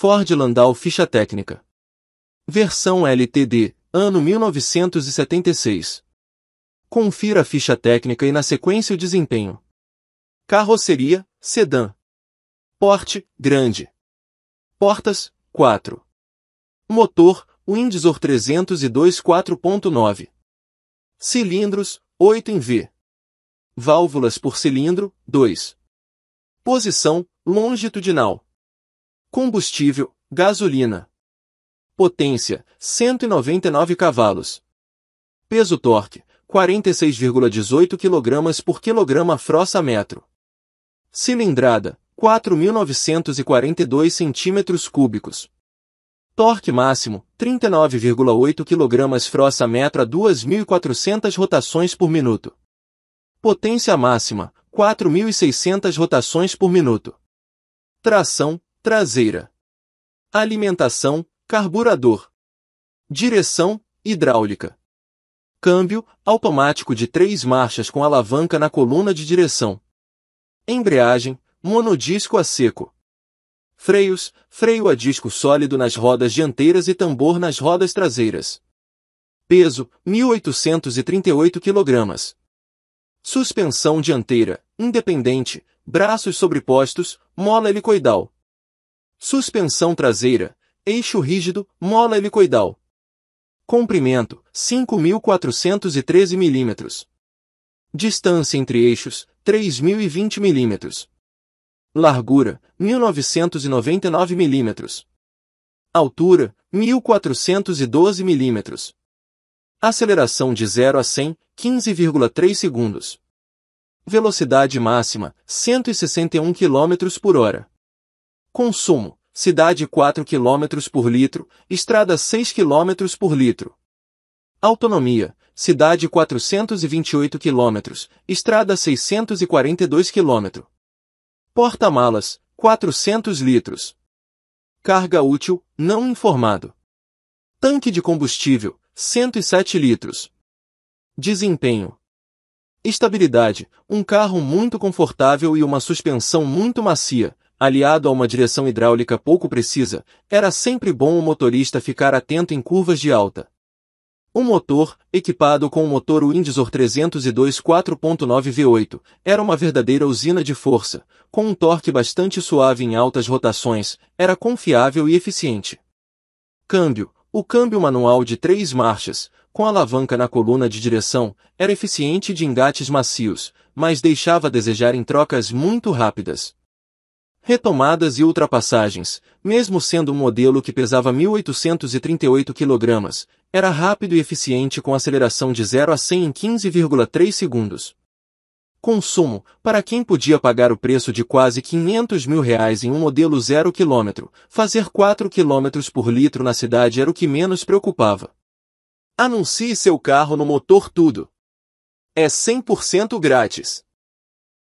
Ford Landau Ficha Técnica. Versão LTD, ano 1976. Confira a ficha técnica e na sequência o desempenho. Carroceria, sedã. Porte, grande. Portas, 4. Motor, Windsor 302 4.9. Cilindros, 8 em V. Válvulas por cilindro, 2. Posição, longitudinal. Combustível, gasolina. Potência, 199 cavalos. Peso torque, 46,18 kg por kg frossa metro. Cilindrada, 4.942 cm cúbicos. Torque máximo, 39,8 kg frossa metro a 2.400 rotações por minuto. Potência máxima, 4.600 rotações por minuto. Tração, traseira. Alimentação, carburador. Direção, hidráulica. Câmbio, automático de três marchas com alavanca na coluna de direção. Embreagem, monodisco a seco. Freios, freio a disco sólido nas rodas dianteiras e tambor nas rodas traseiras. Peso, 1.838 kg. Suspensão dianteira, independente, braços sobrepostos, mola helicoidal. Suspensão traseira, eixo rígido, mola helicoidal. Comprimento, 5.413 mm. Distância entre eixos, 3.020 mm. Largura, 1.999 mm. Altura, 1.412 mm. Aceleração de 0 a 100, 15,3 segundos. Velocidade máxima, 161 km por hora. Consumo: cidade 4 km por litro, estrada 6 km por litro. Autonomia: cidade 428 km, estrada 642 km. Porta-malas: 400 litros. Carga útil: não informado. Tanque de combustível: 107 litros. Desempenho: Estabilidade: um carro muito confortável e uma suspensão muito macia, aliado a uma direção hidráulica pouco precisa, era sempre bom o motorista ficar atento em curvas de alta. O motor, equipado com o motor Windsor 302 4.9 V8, era uma verdadeira usina de força, com um torque bastante suave em altas rotações, era confiável e eficiente. Câmbio. O câmbio manual de três marchas, com alavanca na coluna de direção, era eficiente de engates macios, mas deixava a desejar em trocas muito rápidas retomadas e ultrapassagens, mesmo sendo um modelo que pesava 1.838 kg, era rápido e eficiente com aceleração de 0 a 100 em 15,3 segundos. Consumo, para quem podia pagar o preço de quase 500 mil reais em um modelo 0 km, fazer 4 km por litro na cidade era o que menos preocupava. Anuncie seu carro no Motor Tudo. É 100% grátis.